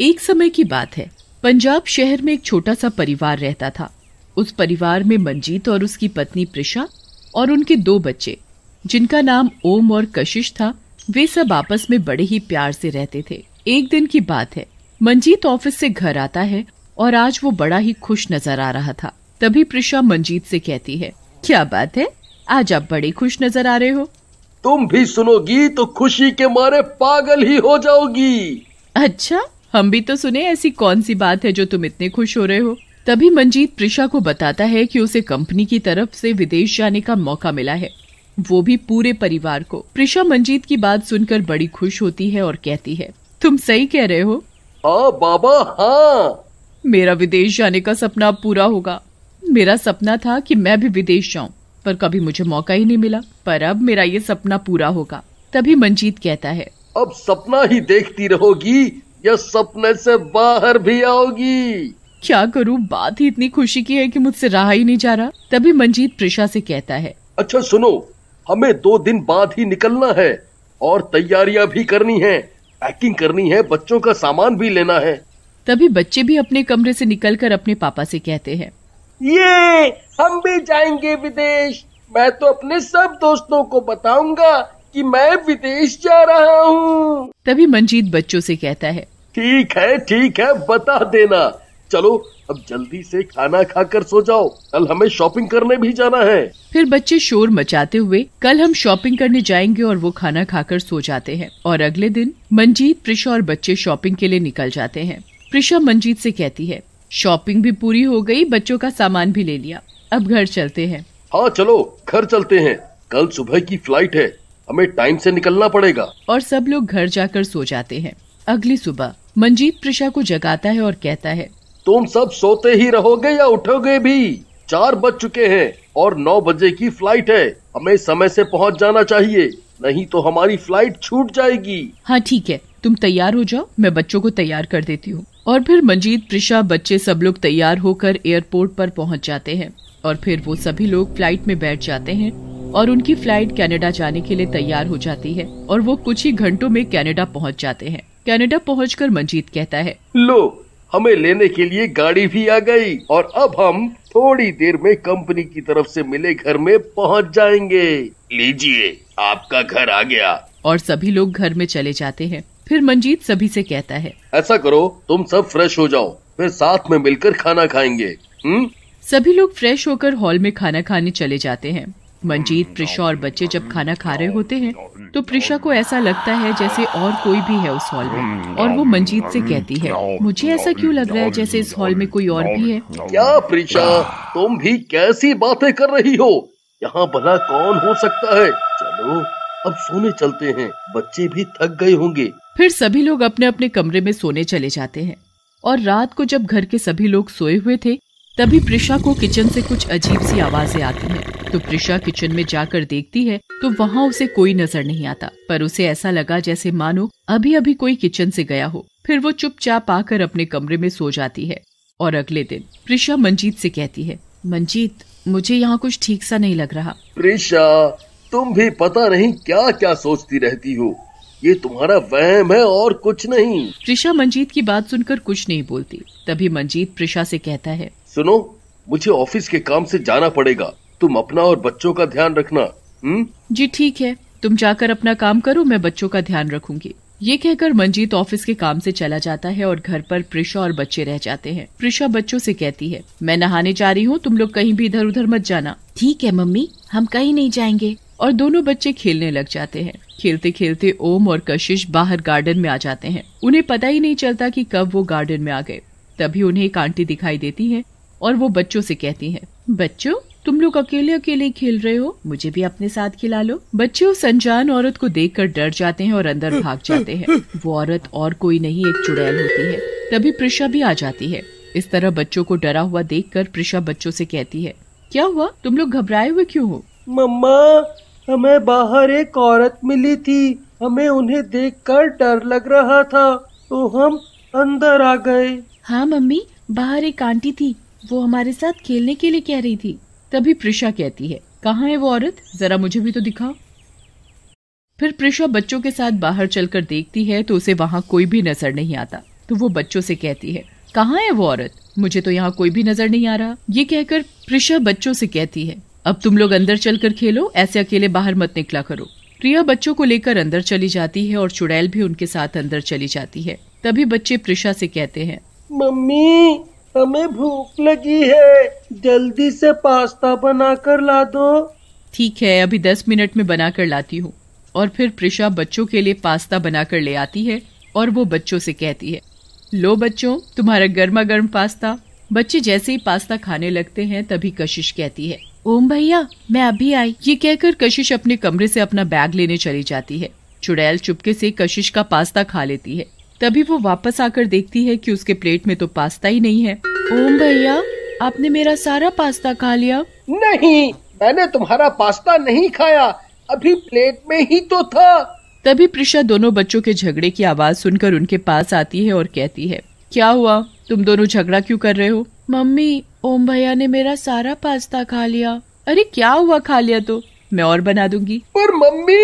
एक समय की बात है पंजाब शहर में एक छोटा सा परिवार रहता था उस परिवार में मंजीत और उसकी पत्नी प्रिशा और उनके दो बच्चे जिनका नाम ओम और कशिश था वे सब आपस में बड़े ही प्यार से रहते थे एक दिन की बात है मंजीत ऑफिस से घर आता है और आज वो बड़ा ही खुश नजर आ रहा था तभी प्रिशा मंजीत से कहती है क्या बात है आज आप बड़े खुश नजर आ रहे हो तुम भी सुनोगी तो खुशी के मारे पागल ही हो जाओगी अच्छा हम भी तो सुने ऐसी कौन सी बात है जो तुम इतने खुश हो रहे हो तभी मंजीत प्रिशा को बताता है कि उसे कंपनी की तरफ से विदेश जाने का मौका मिला है वो भी पूरे परिवार को प्रिशा मंजीत की बात सुनकर बड़ी खुश होती है और कहती है तुम सही कह रहे हो आ, बाबा हाँ मेरा विदेश जाने का सपना पूरा होगा मेरा सपना था कि मैं भी विदेश जाऊं पर कभी मुझे मौका ही नहीं मिला पर अब मेरा ये सपना पूरा होगा तभी मंजीत कहता है अब सपना ही देखती रहोगी या सपने से बाहर भी आओगी क्या करूँ बात ही इतनी खुशी की है कि मुझसे रहा ही नहीं जा रहा तभी मंजीत प्रिशा से कहता है अच्छा सुनो हमें दो दिन बाद ही निकलना है और तैयारियां भी करनी है पैकिंग करनी है बच्चों का सामान भी लेना है तभी बच्चे भी अपने कमरे से निकलकर अपने पापा से कहते हैं ये हम भी जाएंगे विदेश मैं तो अपने सब दोस्तों को बताऊंगा कि मैं विदेश जा रहा हूँ तभी मंजीत बच्चों से कहता है ठीक है ठीक है बता देना चलो अब जल्दी से खाना खाकर सो जाओ कल हमें शॉपिंग करने भी जाना है फिर बच्चे शोर मचाते हुए कल हम शॉपिंग करने जाएंगे और वो खाना खाकर सो जाते हैं और अगले दिन मंजीत प्रिशा और बच्चे शॉपिंग के लिए निकल जाते हैं प्रिशा मंजीत से कहती है शॉपिंग भी पूरी हो गई बच्चों का सामान भी ले लिया अब घर चलते हैं हाँ चलो घर चलते हैं कल सुबह की फ्लाइट है हमें टाइम से निकलना पड़ेगा और सब लोग घर जाकर सो जाते हैं अगली सुबह मंजीत प्रशा को जगाता है और कहता है तुम सब सोते ही रहोगे या उठोगे भी चार बज चुके हैं और नौ बजे की फ्लाइट है हमें समय से पहुंच जाना चाहिए नहीं तो हमारी फ्लाइट छूट जाएगी हाँ ठीक है तुम तैयार हो जाओ मैं बच्चों को तैयार कर देती हूँ और फिर मंजीत प्रशा बच्चे सब लोग तैयार होकर एयरपोर्ट पर पहुँच जाते हैं और फिर वो सभी लोग फ्लाइट में बैठ जाते हैं और उनकी फ्लाइट कनाडा जाने के लिए तैयार हो जाती है और वो कुछ ही घंटों में कनाडा पहुंच जाते हैं कनाडा पहुंचकर मंजीत कहता है लो हमें लेने के लिए गाड़ी भी आ गई और अब हम थोड़ी देर में कंपनी की तरफ से मिले घर में पहुंच जाएंगे लीजिए आपका घर आ गया और सभी लोग घर में चले जाते हैं फिर मंजीत सभी से कहता है ऐसा करो तुम सब फ्रेश हो जाओ फिर साथ में मिलकर खाना खाएंगे हुँ? हम्म? सभी लोग फ्रेश होकर हॉल में खाना खाने चले जाते हैं मंजीत प्रिशा और बच्चे जब खाना खा रहे होते हैं तो प्रिशा को ऐसा लगता है जैसे और कोई भी है उस हॉल में और वो मंजीत से कहती है मुझे ऐसा क्यों लग रहा है जैसे इस हॉल में कोई और भी है क्या प्रिशा तुम भी कैसी बातें कर रही हो यहाँ भला कौन हो सकता है चलो अब सोने चलते हैं बच्चे भी थक गए होंगे फिर सभी लोग अपने अपने कमरे में सोने चले जाते हैं और रात को जब घर के सभी लोग सोए हुए थे तभी प्रिशा को किचन से कुछ अजीब सी आवाजें आती हैं तो प्रिशा किचन में जाकर देखती है तो वहाँ उसे कोई नजर नहीं आता पर उसे ऐसा लगा जैसे मानो अभी अभी कोई किचन से गया हो फिर वो चुपचाप आकर अपने कमरे में सो जाती है और अगले दिन प्रिशा मंजीत से कहती है मंजीत मुझे यहाँ कुछ ठीक सा नहीं लग रहा प्रिशा तुम भी पता नहीं क्या क्या सोचती रहती हो ये तुम्हारा वहम है और कुछ नहीं प्रिशा मंजीत की बात सुनकर कुछ नहीं बोलती तभी मंजीत प्रिशा से कहता है सुनो मुझे ऑफिस के काम से जाना पड़ेगा तुम अपना और बच्चों का ध्यान रखना हुँ? हम्म? जी ठीक है तुम जाकर अपना काम करो मैं बच्चों का ध्यान रखूंगी ये कहकर मंजीत ऑफिस के काम से चला जाता है और घर पर प्रिशा और बच्चे रह जाते हैं प्रिशा बच्चों से कहती है मैं नहाने जा रही हूँ तुम लोग कहीं भी इधर उधर मत जाना ठीक है मम्मी हम कहीं नहीं जाएंगे और दोनों बच्चे खेलने लग जाते हैं खेलते खेलते ओम और कशिश बाहर गार्डन में आ जाते हैं उन्हें पता ही नहीं चलता कि कब वो गार्डन में आ गए तभी उन्हें एक आंटी दिखाई देती है और वो बच्चों से कहती है बच्चों तुम लोग अकेले अकेले खेल रहे हो मुझे भी अपने साथ खिला लो बच्चे उस अनजान औरत को देखकर डर जाते हैं और अंदर हम्म, भाग जाते हैं हम्म, हम्म। वो औरत और कोई नहीं एक चुड़ैल होती है तभी प्रिशा भी आ जाती है इस तरह बच्चों को डरा हुआ देख कर प्रिशा बच्चों से कहती है क्या हुआ तुम लोग घबराए हुए क्यों हो मम्मा हमें बाहर एक औरत मिली थी हमें उन्हें देखकर डर लग रहा था तो हम अंदर आ गए हाँ मम्मी बाहर एक आंटी थी वो हमारे साथ खेलने के लिए कह रही थी तभी प्रिशा कहती है कहाँ है वो औरत जरा मुझे भी तो दिखाओ फिर प्रिशा बच्चों के साथ बाहर चलकर देखती है तो उसे वहां कोई भी नजर नहीं आता तो वो बच्चों से कहती है कहाँ है वो औरत मुझे तो यहाँ कोई भी नजर नहीं आ रहा ये कहकर प्रिशा बच्चों से कहती है अब तुम लोग अंदर चलकर खेलो ऐसे अकेले बाहर मत निकला करो प्रिया बच्चों को लेकर अंदर चली जाती है और चुड़ैल भी उनके साथ अंदर चली जाती है तभी बच्चे प्रिशा से कहते हैं मम्मी हमें भूख लगी है जल्दी से पास्ता बना कर ला दो ठीक है अभी दस मिनट में बना कर लाती हूँ और फिर प्रिशा बच्चों के लिए पास्ता बना कर ले आती है और वो बच्चों से कहती है लो बच्चों तुम्हारा गर्मा गर्म पास्ता बच्चे जैसे ही पास्ता खाने लगते हैं तभी कशिश कहती है ओम भैया मैं अभी आई ये कहकर कशिश अपने कमरे से अपना बैग लेने चली जाती है चुड़ैल चुपके से कशिश का पास्ता खा लेती है तभी वो वापस आकर देखती है कि उसके प्लेट में तो पास्ता ही नहीं है ओम भैया आपने मेरा सारा पास्ता खा लिया नहीं मैंने तुम्हारा पास्ता नहीं खाया अभी प्लेट में ही तो था तभी प्रिशा दोनों बच्चों के झगड़े की आवाज सुनकर उनके पास आती है और कहती है क्या हुआ तुम दोनों झगड़ा क्यों कर रहे हो मम्मी ओम भैया ने मेरा सारा पास्ता खा लिया अरे क्या हुआ खा लिया तो मैं और बना दूंगी पर मम्मी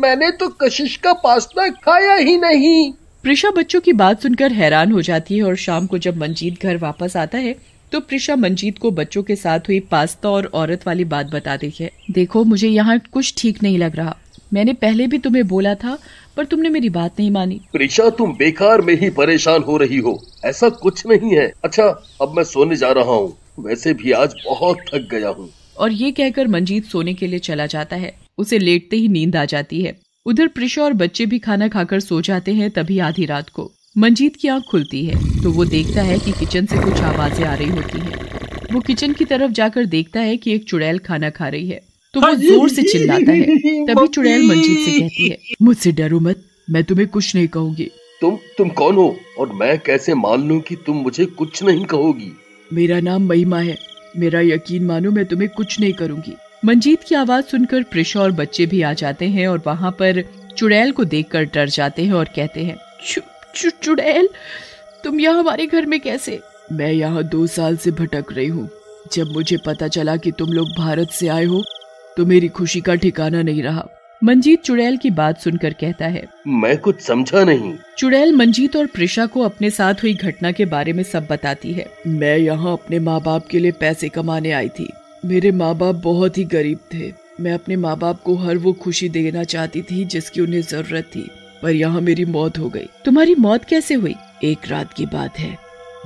मैंने तो कशिश का पास्ता खाया ही नहीं प्रिशा बच्चों की बात सुनकर हैरान हो जाती है और शाम को जब मंजीत घर वापस आता है तो प्रिशा मंजीत को बच्चों के साथ हुई पास्ता और औरत वाली बात बता देती है देखो मुझे यहाँ कुछ ठीक नहीं लग रहा मैंने पहले भी तुम्हें बोला था पर तुमने मेरी बात नहीं मानी प्रिशा तुम बेकार में ही परेशान हो रही हो ऐसा कुछ नहीं है अच्छा अब मैं सोने जा रहा हूँ वैसे भी आज बहुत थक गया हूँ और ये कहकर मंजीत सोने के लिए चला जाता है उसे लेटते ही नींद आ जाती है उधर प्रिशा और बच्चे भी खाना खाकर सो जाते हैं तभी आधी रात को मंजीत की आंख खुलती है तो वो देखता है कि किचन से कुछ आवाजें आ रही होती हैं। वो किचन की तरफ जाकर देखता है कि एक चुड़ैल खाना खा रही है तो वो जोर से चिल्लाता है तभी चुड़ैल मंजीत से कहती है मुझसे डरो मत मैं तुम्हें कुछ नहीं कहूँगी तुम तुम कौन हो और मैं कैसे मान लू की तुम मुझे कुछ नहीं कहोगी मेरा नाम महिमा है मेरा यकीन मानो मैं तुम्हें कुछ नहीं करूँगी मंजीत की आवाज सुनकर प्रिशा और बच्चे भी आ जाते हैं और वहां पर चुड़ैल को देखकर डर जाते हैं और कहते हैं चु, चु, चुड़ैल तुम यहाँ हमारे घर में कैसे मैं यहाँ दो साल से भटक रही हूँ जब मुझे पता चला कि तुम लोग भारत से आए हो तो मेरी खुशी का ठिकाना नहीं रहा मंजीत चुड़ैल की बात सुनकर कहता है मैं कुछ समझा नहीं चुड़ैल मंजीत और प्रिशा को अपने साथ हुई घटना के बारे में सब बताती है मैं यहाँ अपने माँ बाप के लिए पैसे कमाने आई थी मेरे माँ बाप बहुत ही गरीब थे मैं अपने माँ बाप को हर वो खुशी देना चाहती थी जिसकी उन्हें जरूरत थी पर यहाँ मेरी मौत हो गई तुम्हारी मौत कैसे हुई एक रात की बात है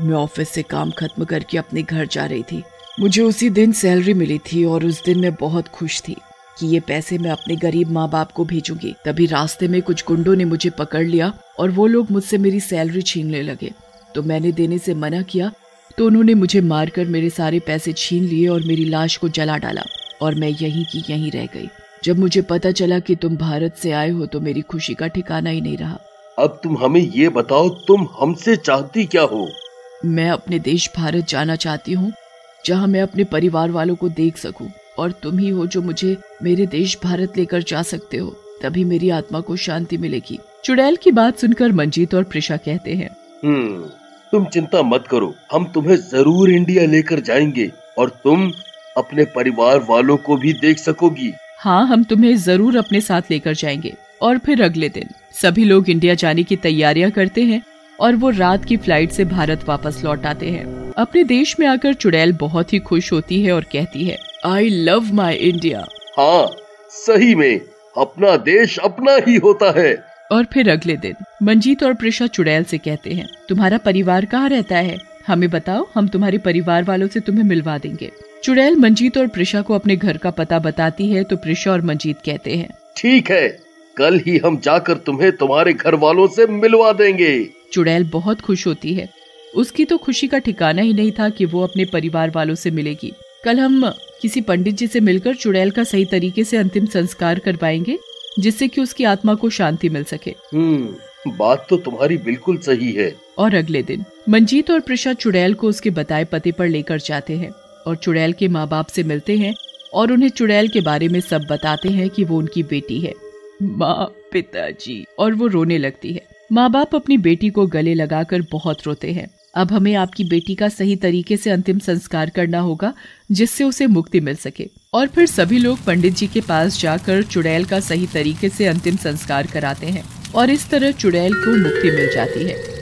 मैं ऑफिस से काम खत्म करके अपने घर जा रही थी मुझे उसी दिन सैलरी मिली थी और उस दिन मैं बहुत खुश थी कि ये पैसे मैं अपने गरीब माँ बाप को भेजूंगी तभी रास्ते में कुछ गुंडों ने मुझे पकड़ लिया और वो लोग मुझसे मेरी सैलरी छीनने लगे तो मैंने देने से मना किया तो उन्होंने मुझे मारकर मेरे सारे पैसे छीन लिए और मेरी लाश को जला डाला और मैं यहीं की यहीं रह गई जब मुझे पता चला कि तुम भारत से आए हो तो मेरी खुशी का ठिकाना ही नहीं रहा अब तुम हमें ये बताओ तुम हमसे चाहती क्या हो मैं अपने देश भारत जाना चाहती हूँ जहाँ मैं अपने परिवार वालों को देख सकूँ और तुम ही हो जो मुझे मेरे देश भारत लेकर जा सकते हो तभी मेरी आत्मा को शांति मिलेगी चुड़ैल की बात सुनकर मंजीत और प्रिशा कहते हैं हम्म। तुम चिंता मत करो हम तुम्हें जरूर इंडिया लेकर जाएंगे और तुम अपने परिवार वालों को भी देख सकोगी हाँ हम तुम्हें जरूर अपने साथ लेकर जाएंगे और फिर अगले दिन सभी लोग इंडिया जाने की तैयारियां करते हैं और वो रात की फ्लाइट से भारत वापस लौट आते हैं अपने देश में आकर चुड़ैल बहुत ही खुश होती है और कहती है आई लव माई इंडिया हाँ सही में अपना देश अपना ही होता है और फिर अगले दिन मंजीत और प्रिशा चुड़ैल से कहते हैं तुम्हारा परिवार कहाँ रहता है हमें बताओ हम तुम्हारे परिवार वालों से तुम्हें मिलवा देंगे चुड़ैल मंजीत और प्रिशा को अपने घर का पता बताती है तो प्रिशा और मंजीत कहते हैं ठीक है कल ही हम जाकर तुम्हें तुम्हारे घर वालों से मिलवा देंगे चुड़ैल बहुत खुश होती है उसकी तो खुशी का ठिकाना ही नहीं था कि वो अपने परिवार वालों से मिलेगी कल हम किसी पंडित जी से मिलकर चुड़ैल का सही तरीके से अंतिम संस्कार करवाएंगे जिससे कि उसकी आत्मा को शांति मिल सके हम्म, बात तो तुम्हारी बिल्कुल सही है और अगले दिन मंजीत और प्रशा चुड़ैल को उसके बताए पते पर लेकर जाते हैं और चुड़ैल के माँ बाप से मिलते हैं और उन्हें चुड़ैल के बारे में सब बताते हैं कि वो उनकी बेटी है माँ पिताजी और वो रोने लगती है माँ बाप अपनी बेटी को गले लगाकर बहुत रोते हैं अब हमें आपकी बेटी का सही तरीके से अंतिम संस्कार करना होगा जिससे उसे मुक्ति मिल सके और फिर सभी लोग पंडित जी के पास जाकर चुड़ैल का सही तरीके से अंतिम संस्कार कराते हैं और इस तरह चुड़ैल को मुक्ति मिल जाती है